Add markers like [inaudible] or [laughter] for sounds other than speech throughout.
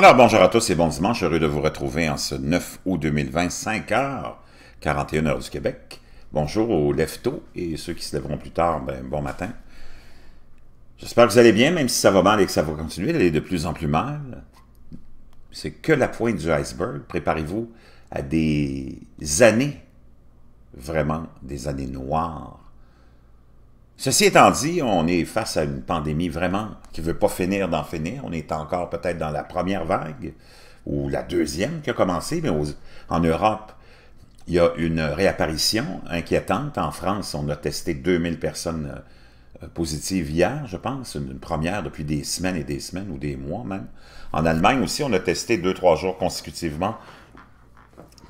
Alors, bonjour à tous et bon dimanche. Heureux de vous retrouver en ce 9 août 2020, 5h, 41 h du Québec. Bonjour aux leftos et ceux qui se lèveront plus tard, ben, bon matin. J'espère que vous allez bien, même si ça va mal et que ça va continuer d'aller de plus en plus mal. C'est que la pointe du iceberg. Préparez-vous à des années, vraiment des années noires Ceci étant dit, on est face à une pandémie vraiment qui ne veut pas finir d'en finir. On est encore peut-être dans la première vague ou la deuxième qui a commencé, mais en Europe, il y a une réapparition inquiétante. En France, on a testé 2000 personnes euh, positives hier, je pense, une première depuis des semaines et des semaines ou des mois même. En Allemagne aussi, on a testé deux, trois jours consécutivement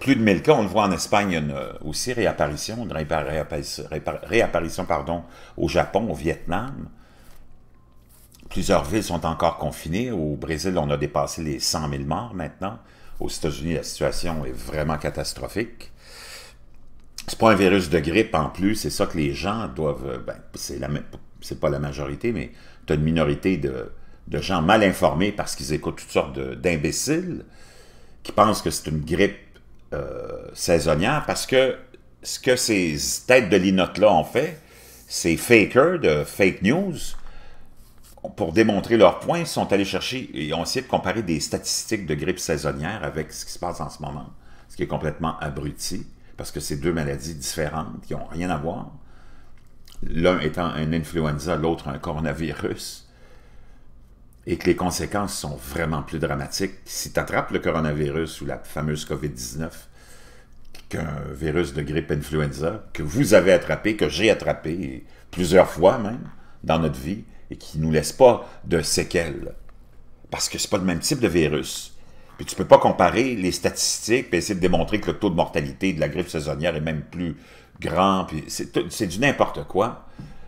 plus de 1000 cas. On le voit en Espagne, euh, aussi réapparition, une réapparition, pardon, au Japon, au Vietnam. Plusieurs villes sont encore confinées. Au Brésil, on a dépassé les 100 000 morts maintenant. Aux États-Unis, la situation est vraiment catastrophique. C'est pas un virus de grippe en plus, c'est ça que les gens doivent... Euh, ben, c'est pas la majorité, mais tu as une minorité de gens mal informés parce qu'ils écoutent toutes sortes d'imbéciles qui pensent que c'est une grippe euh, saisonnière parce que ce que ces têtes de linotte-là ont fait, ces fakers de fake news, pour démontrer leur point, sont allés chercher et ont essayé de comparer des statistiques de grippe saisonnière avec ce qui se passe en ce moment, ce qui est complètement abruti, parce que c'est deux maladies différentes qui n'ont rien à voir. L'un étant un influenza, l'autre un coronavirus et que les conséquences sont vraiment plus dramatiques si tu attrapes le coronavirus ou la fameuse COVID-19 qu'un virus de grippe influenza que vous avez attrapé, que j'ai attrapé plusieurs fois même dans notre vie et qui ne nous laisse pas de séquelles. Parce que c'est pas le même type de virus. Puis tu ne peux pas comparer les statistiques et essayer de démontrer que le taux de mortalité de la grippe saisonnière est même plus grand. Puis c'est, du n'importe quoi.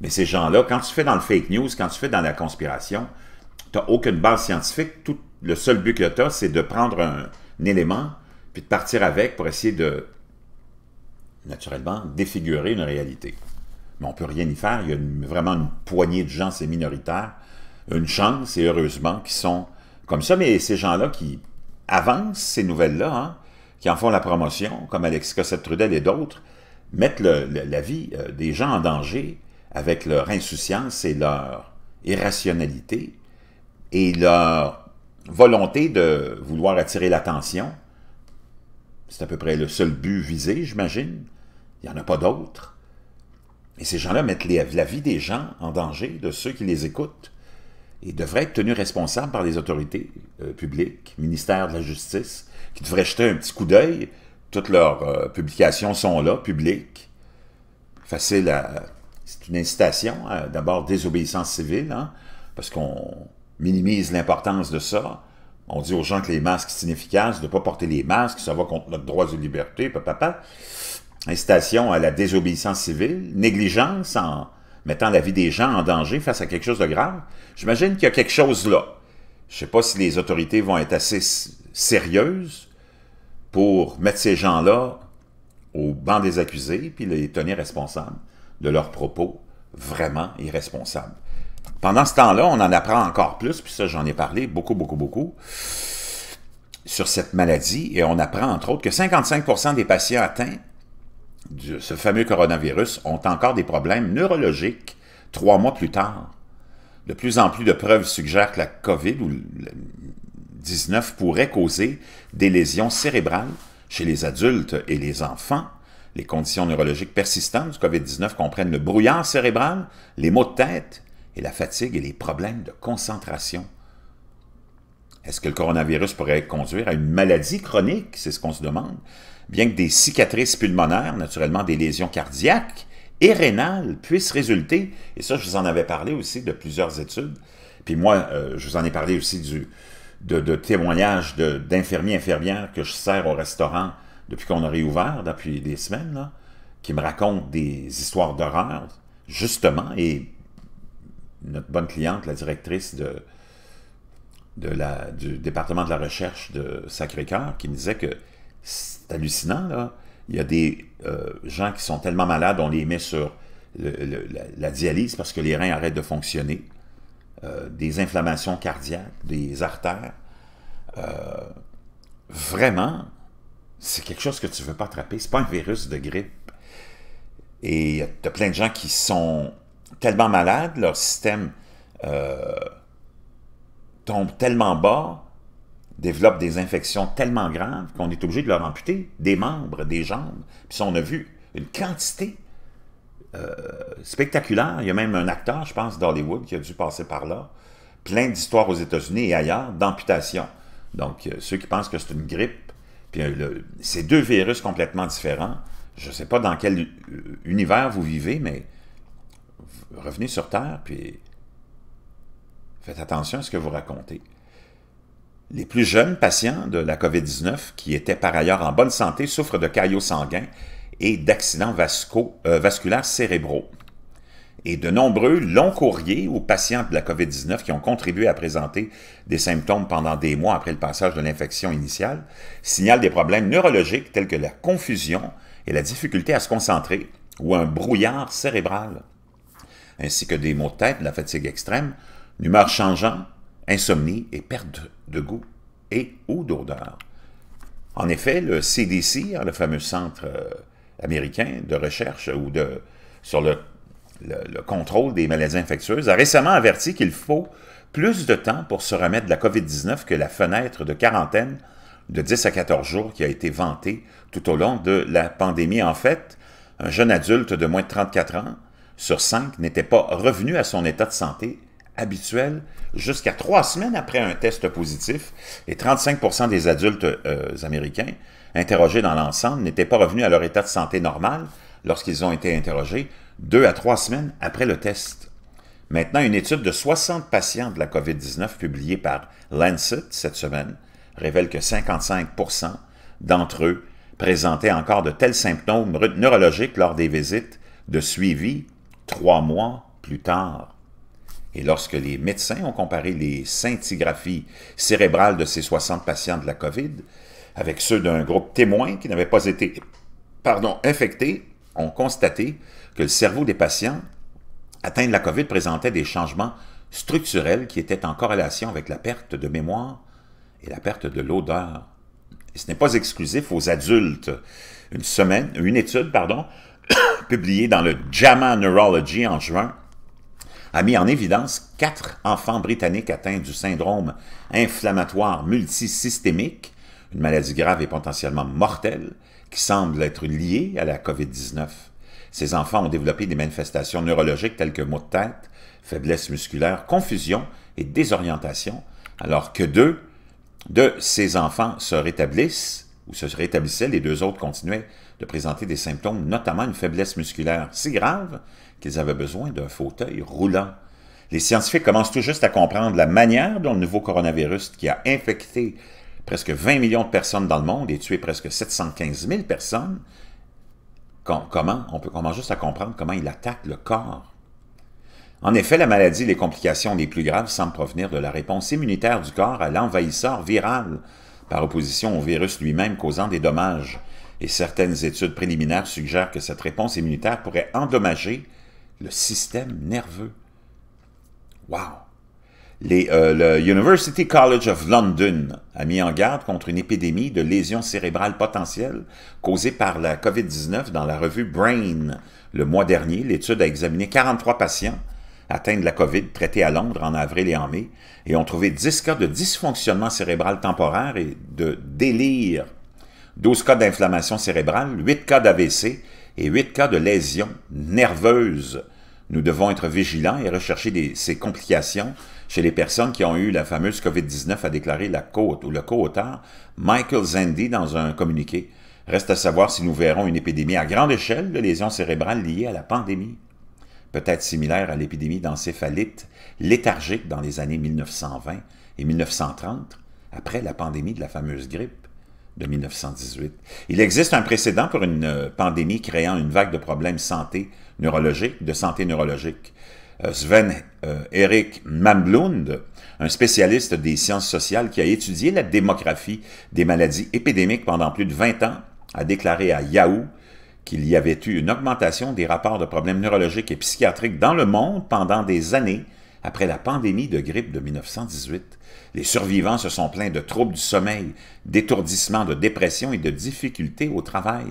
Mais ces gens-là, quand tu fais dans le fake news, quand tu fais dans la conspiration, tu n'as aucune base scientifique. Tout, le seul but que tu as, c'est de prendre un, élément puis de partir avec pour essayer de, naturellement, défigurer une réalité. Mais on ne peut rien y faire. Il y a vraiment une poignée de gens, c'est minoritaire, une chance, et heureusement, qui sont comme ça. Mais ces gens-là qui avancent ces nouvelles-là, hein, qui en font la promotion, comme Alexis Cossette-Trudel et d'autres, mettent la vie euh, des gens en danger avec leur insouciance et leur irrationalité et leur volonté de vouloir attirer l'attention, c'est à peu près le seul but visé, j'imagine. Il n'y en a pas d'autres. Et ces gens-là mettent la vie des gens en danger, de ceux qui les écoutent, et devraient être tenus responsables par les autorités euh, publiques, ministère de la Justice, qui devraient jeter un petit coup d'œil. Toutes leurs euh, publications sont là, publiques. Facile à... C'est une incitation, d'abord désobéissance civile, hein, parce qu'on minimise l'importance de ça. On dit aux gens que les masques sont inefficaces, de ne pas porter les masques, ça va contre notre droit de liberté, papa. Incitation à la désobéissance civile, négligence en mettant la vie des gens en danger face à quelque chose de grave. J'imagine qu'il y a quelque chose là. Je ne sais pas si les autorités vont être assez sérieuses pour mettre ces gens-là au banc des accusés puis les tenir responsables de leurs propos vraiment irresponsables. Pendant ce temps-là, on en apprend encore plus, puis ça, j'en ai parlé beaucoup, beaucoup, beaucoup, sur cette maladie, et on apprend, entre autres, que 55 des patients atteints de ce fameux coronavirus ont encore des problèmes neurologiques trois mois plus tard. De plus en plus de preuves suggèrent que la COVID ou 19 pourrait causer des lésions cérébrales chez les adultes et les enfants. Les conditions neurologiques persistantes du COVID-19 comprennent le brouillard cérébral, les maux de tête, et la fatigue et les problèmes de concentration. Est-ce que le coronavirus pourrait conduire à une maladie chronique? C'est ce qu'on se demande. Bien que des cicatrices pulmonaires, naturellement des lésions cardiaques et rénales puissent résulter, et ça je vous en avais parlé aussi de plusieurs études, puis moi euh, je vous en ai parlé aussi du, de, de témoignages d'infirmiers, infirmières que je sers au restaurant depuis qu'on a réouvert, depuis des semaines, qui me racontent des histoires d'horreur, justement, et notre bonne cliente, la directrice de, de la, du département de la recherche de Sacré-Cœur, qui me disait que c'est hallucinant, là. Il y a des euh, gens qui sont tellement malades, on les met sur la, dialyse parce que les reins arrêtent de fonctionner, euh, des inflammations cardiaques, des artères. Euh, vraiment, c'est quelque chose que tu ne veux pas attraper. n'est pas un virus de grippe. Et il y a plein de gens qui sont tellement malades, leur système euh, tombe tellement bas, développe des infections tellement graves qu'on est obligé de leur amputer des membres, des jambes. Puis on a vu une quantité euh, spectaculaire. Il y a même un acteur, je pense, d'Hollywood qui a dû passer par là. Plein d'histoires aux États-Unis et ailleurs d'amputations. Donc, euh, ceux qui pensent que c'est une grippe, puis c'est deux virus complètement différents. Je ne sais pas dans quel univers vous vivez, mais revenez sur Terre, puis faites attention à ce que vous racontez. Les plus jeunes patients de la COVID-19, qui étaient par ailleurs en bonne santé, souffrent de caillots sanguins et d'accidents euh, vasculaires cérébraux. Et de nombreux longs courriers aux patients de la COVID-19 qui ont contribué à présenter des symptômes pendant des mois après le passage de l'infection initiale signalent des problèmes neurologiques tels que la confusion et la difficulté à se concentrer ou un brouillard cérébral ainsi que des maux de tête, la fatigue extrême, l'humeur changeante, insomnie et perte de goût et ou d'odeur. En effet, le CDC, hein, le fameux centre euh, américain de recherche ou de, sur le contrôle des maladies infectieuses, a récemment averti qu'il faut plus de temps pour se remettre de la COVID-19 que la fenêtre de quarantaine de 10 à 14 jours qui a été vantée tout au long de la pandémie. En fait, un jeune adulte de moins de 34 ans sur cinq n'étaient pas revenus à son état de santé habituel jusqu'à trois semaines après un test positif et 35 des adultes euh, américains interrogés dans l'ensemble n'étaient pas revenus à leur état de santé normal lorsqu'ils ont été interrogés deux à trois semaines après le test. Maintenant, une étude de 60 patients de la COVID-19 publiée par Lancet cette semaine révèle que 55 d'entre eux présentaient encore de tels symptômes neurologiques lors des visites de suivi trois mois plus tard. Et lorsque les médecins ont comparé les scintigraphies cérébrales de ces 60 patients de la COVID avec ceux d'un groupe témoin qui n'avait pas été pardon, infectés, ont constaté que le cerveau des patients atteints de la COVID présentait des changements structurels qui étaient en corrélation avec la perte de mémoire et la perte de l'odeur. Et ce n'est pas exclusif aux adultes. Une, semaine, une étude pardon, [coughs] publié dans le JAMA Neurology en juin, a mis en évidence quatre enfants britanniques atteints du syndrome inflammatoire multisystémique, une maladie grave et potentiellement mortelle, qui semble être liée à la COVID-19. Ces enfants ont développé des manifestations neurologiques telles que maux de tête, faiblesse musculaire, confusion et désorientation, alors que deux de ces enfants se rétablissent ou se rétablissaient, les deux autres continuaient de présenter des symptômes, notamment une faiblesse musculaire si grave qu'ils avaient besoin d'un fauteuil roulant. Les scientifiques commencent tout juste à comprendre la manière dont le nouveau coronavirus qui a infecté presque 20 millions de personnes dans le monde et tué presque 715 000 personnes, comment on peut commencer juste à comprendre comment il attaque le corps. En effet, la maladie et les complications les plus graves semblent provenir de la réponse immunitaire du corps à l'envahisseur viral, par opposition au virus lui-même causant des dommages et certaines études préliminaires suggèrent que cette réponse immunitaire pourrait endommager le système nerveux. Wow! Euh, le University College of London a mis en garde contre une épidémie de lésions cérébrales potentielles causées par la COVID-19 dans la revue Brain. Le mois dernier, l'étude a examiné 43 patients atteints de la COVID traités à Londres en avril et en mai et ont trouvé 10 cas de dysfonctionnement cérébral temporaire et de délire 12 cas d'inflammation cérébrale, 8 cas d'AVC et 8 cas de lésions nerveuses. Nous devons être vigilants et rechercher ces complications chez les personnes qui ont eu la fameuse COVID-19, a déclaré la côte ou le co-auteur Michael Zendi dans un communiqué. Reste à savoir si nous verrons une épidémie à grande échelle de lésions cérébrales liées à la pandémie, peut-être similaire à l'épidémie d'encéphalite léthargique dans les années 1920 et 1930, après la pandémie de la fameuse grippe de 1918. Il existe un précédent pour une euh, pandémie créant une vague de problèmes santé neurologique, de santé neurologique. Euh, Sven euh, Eric Erik Mamblund, un spécialiste des sciences sociales qui a étudié la démographie des maladies épidémiques pendant plus de 20 ans, a déclaré à Yahoo qu'il y avait eu une augmentation des rapports de problèmes neurologiques et psychiatriques dans le monde pendant des années après la pandémie de grippe de 1918, les survivants se sont plaints de troubles du sommeil, d'étourdissements, de dépression et de difficultés au travail.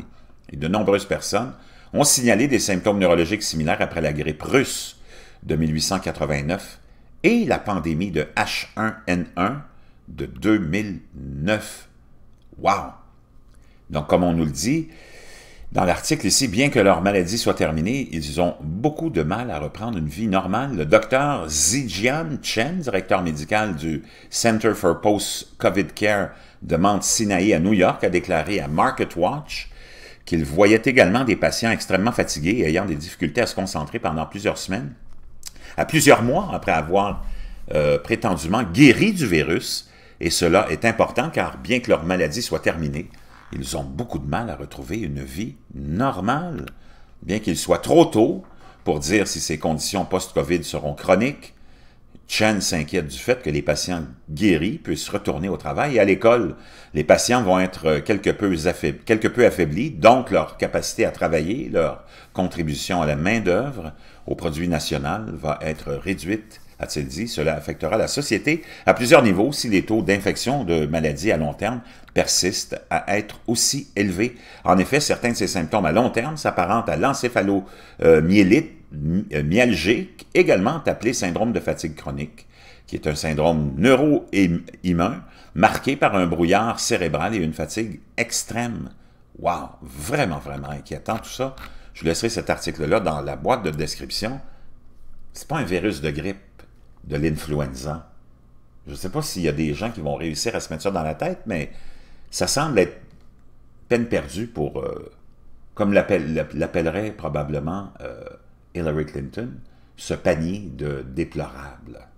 Et de nombreuses personnes ont signalé des symptômes neurologiques similaires après la grippe russe de 1889 et la pandémie de H1N1 de 2009. Wow! Donc, comme on nous le dit, dans l'article ici, bien que leur maladie soit terminée, ils ont beaucoup de mal à reprendre une vie normale. Le docteur Zijian Chen, directeur médical du Center for Post-COVID Care de Mount Sinai à New York, a déclaré à Market Watch qu'il voyait également des patients extrêmement fatigués et ayant des difficultés à se concentrer pendant plusieurs semaines. À plusieurs mois après avoir euh, prétendument guéri du virus, et cela est important car bien que leur maladie soit terminée, ils ont beaucoup de mal à retrouver une vie normale, bien qu'il soit trop tôt pour dire si ces conditions post-COVID seront chroniques. Chen s'inquiète du fait que les patients guéris puissent retourner au travail et à l'école. Les patients vont être quelque peu, affaiblis, donc leur capacité à travailler, leur contribution à la main-d'œuvre, au produit national va être réduite a-t-il dit. Cela affectera la société à plusieurs niveaux si les taux d'infection de maladies à long terme persistent à être aussi élevés. En effet, certains de ces symptômes à long terme s'apparentent à l'encéphalomyélite euh, myalgique, également appelé syndrome de fatigue chronique, qui est un syndrome neuro-immun marqué par un brouillard cérébral et une fatigue extrême. Wow, vraiment, vraiment inquiétant tout ça. Je vous laisserai cet article-là dans la boîte de description. C'est pas un virus de grippe de l'influenza. Je ne sais pas s'il y a des gens qui vont réussir à se mettre ça dans la tête, mais ça semble être peine perdue pour, euh, comme l'appellerait probablement euh, Hillary Clinton, ce panier de déplorables.